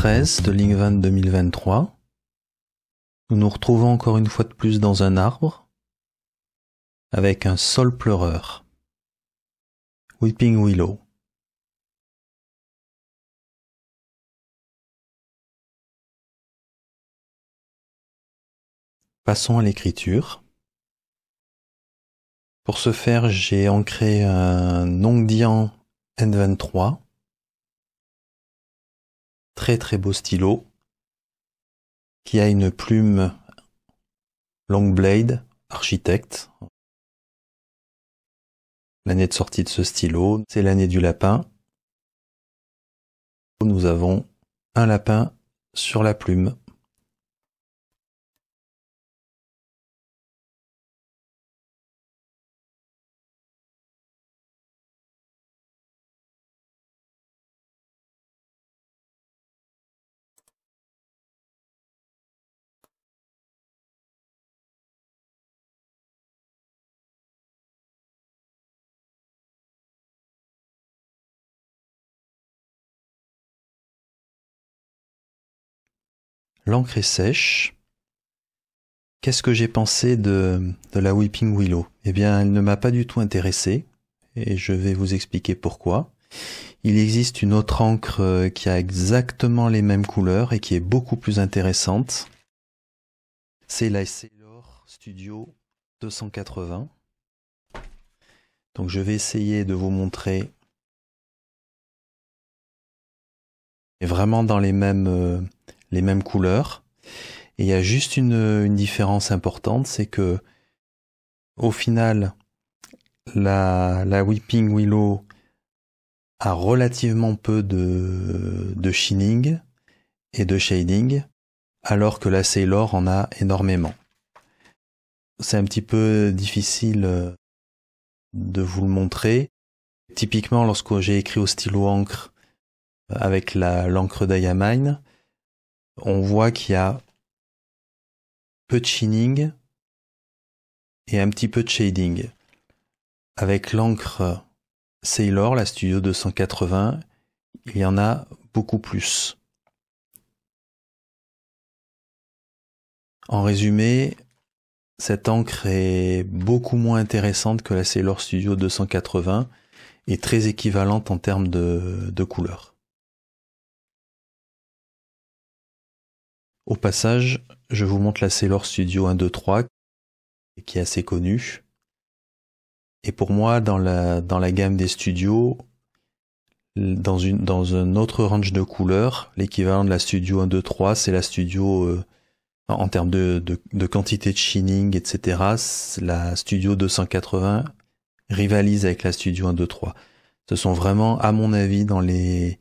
13 de Lingvan 2023. Nous nous retrouvons encore une fois de plus dans un arbre avec un sol pleureur. Weeping Willow. Passons à l'écriture. Pour ce faire, j'ai ancré un Nongdian N23 très très beau stylo qui a une plume long blade architecte. L'année de sortie de ce stylo, c'est l'année du lapin. Nous avons un lapin sur la plume. L'encre est sèche. Qu'est-ce que j'ai pensé de, la Whipping Willow Eh bien, elle ne m'a pas du tout intéressé, et je vais vous expliquer pourquoi. Il existe une autre encre euh, qui a exactement les mêmes couleurs et qui est beaucoup plus intéressante. C'est la Sailor Studio 280. Donc je vais essayer de vous montrer. vraiment dans les mêmes euh, les mêmes couleurs. Et il y a juste une, différence importante, c'est que au final, la, la Weeping Willow a relativement peu de, de shining et de shading, alors que la Sailor en a énormément. C'est un petit peu difficile euh, de vous le montrer. Typiquement, lorsque j'ai écrit au stylo encre euh, avec l'encre d'Ayamine, on voit qu'il y a peu de shining et un petit peu de shading. Avec l'encre Sailor, la Studio 280, il y en a beaucoup plus. En résumé, cette encre est beaucoup moins intéressante que la Sailor Studio 280 et très équivalente en termes de, de couleurs. Au passage, je vous montre la Sailor Studio 1, 2, 3, qui est assez connue. Et pour moi, dans la, gamme des studios, dans, un autre range de couleurs, l'équivalent de la Studio 1, 2, 3, c'est la Studio, euh, en termes de, de, quantité de shining, etc., la Studio 280 rivalise avec la Studio 1, 2, 3. Ce sont vraiment, à mon avis, dans les,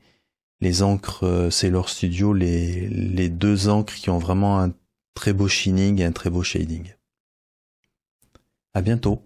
les encres euh, leur Studio, les, les deux encres qui ont vraiment un très beau shining et un très beau shading. À bientôt.